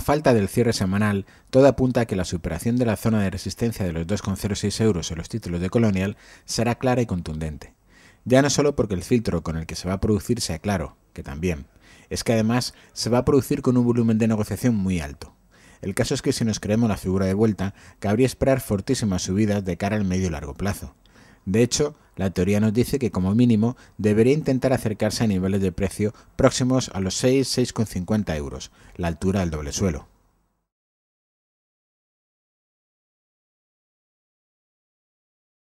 falta del cierre semanal, todo apunta a que la superación de la zona de resistencia de los 2,06 euros en los títulos de Colonial será clara y contundente. Ya no solo porque el filtro con el que se va a producir sea claro, que también, es que además se va a producir con un volumen de negociación muy alto. El caso es que si nos creemos la figura de vuelta, cabría esperar fortísimas subidas de cara al medio y largo plazo. De hecho, la teoría nos dice que como mínimo debería intentar acercarse a niveles de precio próximos a los 6-6,50 euros, la altura del doble suelo.